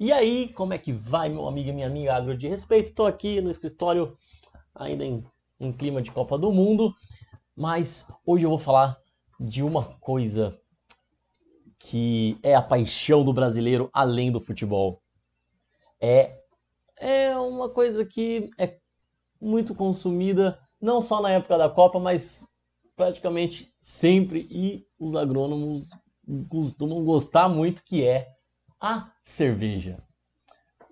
E aí, como é que vai, meu amigo e minha amiga agro de respeito? Estou aqui no escritório, ainda em, em, clima de Copa do Mundo, mas hoje eu vou falar de uma coisa que é a paixão do brasileiro além do futebol. É, é uma coisa que é muito consumida, não só na época da Copa, mas praticamente sempre, e os agrônomos costumam gostar muito, que é a cerveja.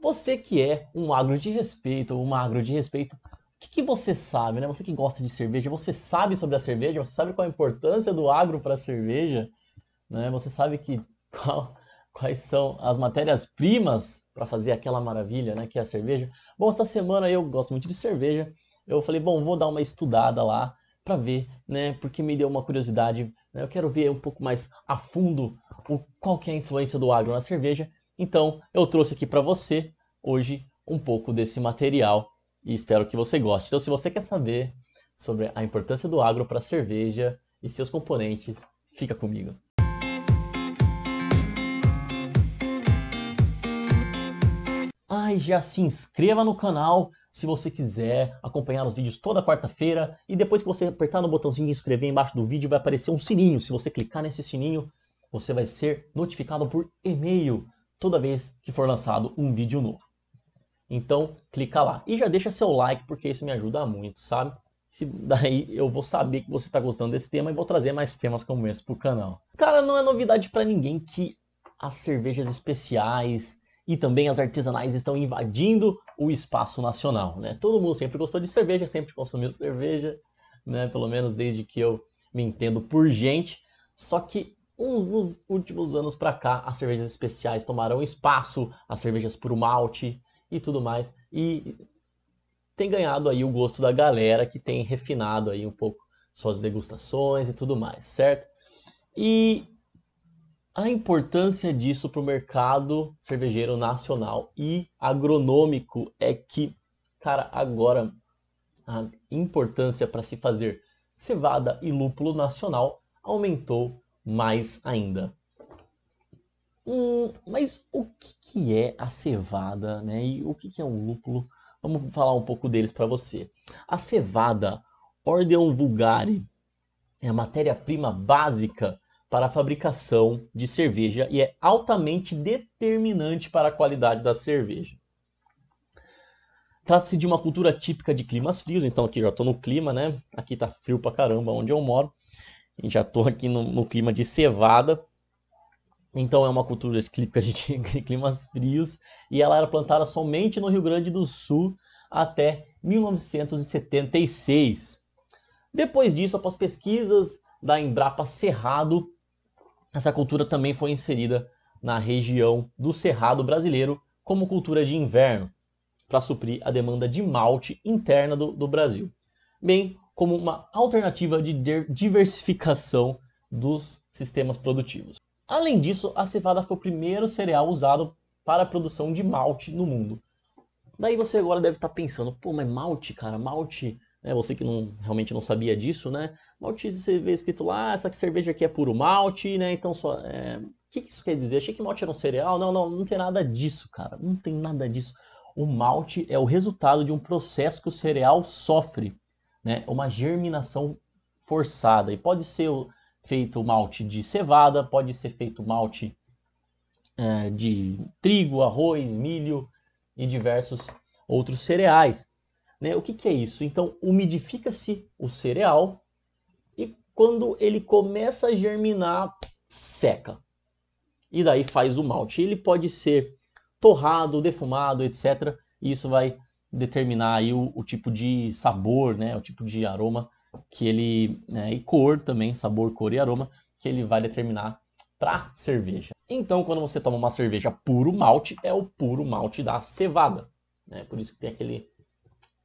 Você que é um agro de respeito ou uma agro de respeito, o que, que, você sabe, né? Você que gosta de cerveja, você sabe sobre a cerveja, você sabe qual a importância do agro para a cerveja, né? Você sabe que qual, quais são as matérias-primas para fazer aquela maravilha, né, que é a cerveja. Bom, essa semana eu gosto muito de cerveja. Eu falei, bom, vou dar uma estudada lá para ver, né, porque me deu uma curiosidade. Né? eu quero ver um pouco mais a fundo o, tipo, qual que é a influência do agro na cerveja. Então, eu trouxe aqui para você hoje um pouco desse material e espero que você goste. Então, se você quer saber sobre a importância do agro para a cerveja e seus componentes, fica comigo. Ah, e já se inscreva no canal se você quiser acompanhar os vídeos toda quarta-feira. E depois que você apertar no botãozinho de inscrever embaixo do vídeo, vai aparecer um sininho. Se você clicar nesse sininho, você vai ser notificado por e-mail toda vez que for lançado um vídeo novo. Então, clica lá e já deixa seu like, porque isso me ajuda muito, sabe? Se daí eu vou saber que você está gostando desse tema e vou trazer mais temas como esse para o canal. Cara, não é novidade para ninguém que as cervejas especiais e também as artesanais estão invadindo o espaço nacional, né? Todo mundo sempre gostou de cerveja, sempre consumiu cerveja, né? Pelo menos desde que eu me entendo por gente. Só que Uns últimos anos para cá, as cervejas especiais tomaram espaço, as cervejas por malte e tudo mais. E tem ganhado aí o gosto da galera que tem refinado aí um pouco suas degustações e tudo mais, certo? E a importância disso para o mercado cervejeiro nacional e agronômico é que, cara, agora a importância para se fazer cevada e lúpulo nacional aumentou mais ainda. Hum, mas o que, que, é a cevada, né? E o que, que é um lúpulo? Vamos falar um pouco deles para você. A cevada, ordem vulgare, é a matéria-prima básica para a fabricação de cerveja e é altamente determinante para a qualidade da cerveja. Trata-se de uma cultura típica de climas frios, então aqui já estou no clima, né? Aqui está frio pra caramba onde eu moro. E já estou aqui no, no, clima de cevada. Então é uma cultura típica de climas frios e ela era plantada somente no Rio Grande do Sul até 1976. Depois disso, após pesquisas da Embrapa Cerrado, essa cultura também foi inserida na região do Cerrado brasileiro como cultura de inverno, para suprir a demanda de malte interna do, do Brasil. Bem como uma alternativa de diversificação dos sistemas produtivos. Além disso, a cevada foi o primeiro cereal usado para a produção de malte no mundo. Daí você agora deve estar tá pensando, pô, mas malte, cara, malte, né, você que não, realmente não sabia disso, né? Malte, você vê escrito lá, ah, essa cerveja aqui é puro malte, né? Então só. É... O que, que isso quer dizer? Achei que malte era um cereal? Não, não, não tem nada disso, cara. Não tem nada disso. O malte é o resultado de um processo que o cereal sofre né, uma germinação forçada. E pode ser feito malte de cevada, pode ser feito malte é, de trigo, arroz, milho e diversos outros cereais. Né? O que, que é isso? Então, umidifica-se o cereal e quando ele começa a germinar, seca. E daí faz o malte. Ele pode ser torrado, defumado, etc. E isso vai determinar aí o, o tipo de sabor, né, o tipo de aroma que ele né, e cor também, sabor, cor e aroma que ele vai determinar para cerveja. Então, quando você toma uma cerveja puro malte, é o puro malte da cevada, né? Por isso que tem aquele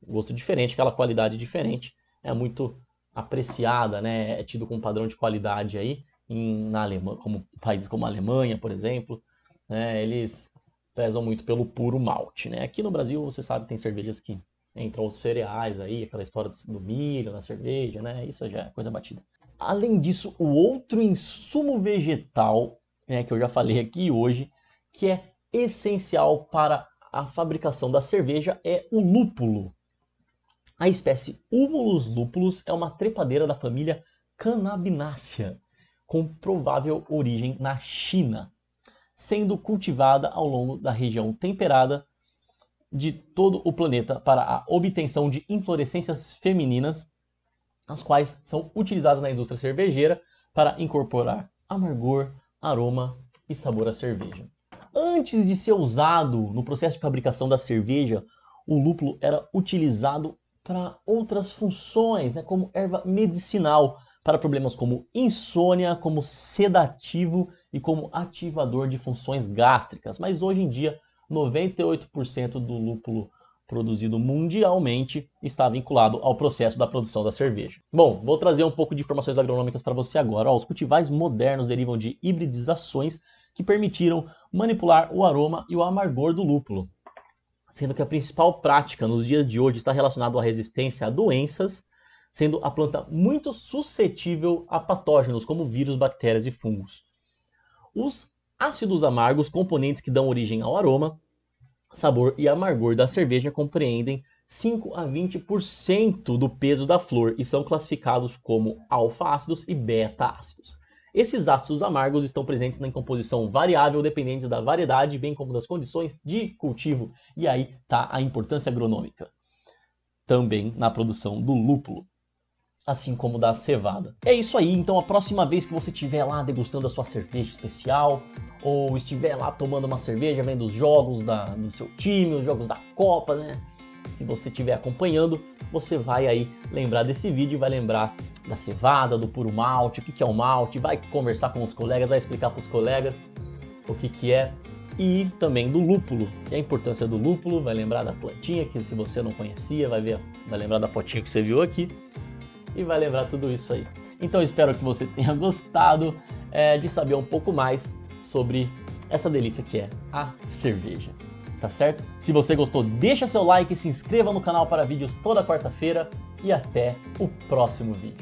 gosto diferente, aquela qualidade diferente, é muito apreciada, né? É tido com um padrão de qualidade aí em na Alemanha, como países como a Alemanha, por exemplo, né? Eles prezam muito pelo puro malte, né? Aqui no Brasil, você sabe, tem cervejas que entram os cereais aí, aquela história do milho na cerveja, né? Isso já é coisa batida. Além disso, o outro insumo vegetal, né, que eu já falei aqui hoje, que é essencial para a fabricação da cerveja é o lúpulo. A espécie Humulus lupulus é uma trepadeira da família Cannabinácea, com provável origem na China sendo cultivada ao longo da região temperada de todo o planeta para a obtenção de inflorescências femininas, as quais são utilizadas na indústria cervejeira para incorporar amargor, aroma e sabor à cerveja. Antes de ser usado no processo de fabricação da cerveja, o lúpulo era utilizado para outras funções, né, como erva medicinal, para problemas como insônia, como sedativo e como ativador de funções gástricas, mas hoje em dia 98% do lúpulo produzido mundialmente está vinculado ao processo da produção da cerveja. Bom, vou trazer um pouco de informações agronômicas para você agora. Ó, os cultivais modernos derivam de hibridizações que permitiram manipular o aroma e o amargor do lúpulo, sendo que a principal prática nos dias de hoje está relacionada à resistência a doenças, sendo a planta muito suscetível a patógenos como vírus, bactérias e fungos os ácidos amargos, componentes que dão origem ao aroma, sabor e amargor da cerveja, compreendem 5 a 20% do peso da flor e são classificados como alfa-ácidos e beta-ácidos. Esses ácidos amargos estão presentes na composição variável dependente da variedade, bem como das condições de cultivo, e aí está a importância agronômica também na produção do lúpulo assim como da cevada. É isso aí, então a próxima vez que você estiver lá degustando a sua cerveja especial, ou estiver lá tomando uma cerveja, vendo os jogos da, do seu time, os jogos da Copa, né? Se você estiver acompanhando, você vai aí lembrar desse vídeo, vai lembrar da cevada, do puro malte, o que, que é o malte, vai conversar com os colegas, vai explicar para os colegas o que, que é e também do lúpulo. E a importância do lúpulo, vai lembrar da plantinha que se você não conhecia, vai, ver, vai lembrar da fotinha que você viu aqui e vai lembrar tudo isso aí. Então espero que você tenha gostado é, de saber um pouco mais sobre essa delícia que é a cerveja. Tá certo? Se você gostou, deixa seu like, se inscreva no canal para vídeos toda quarta-feira e até o próximo vídeo.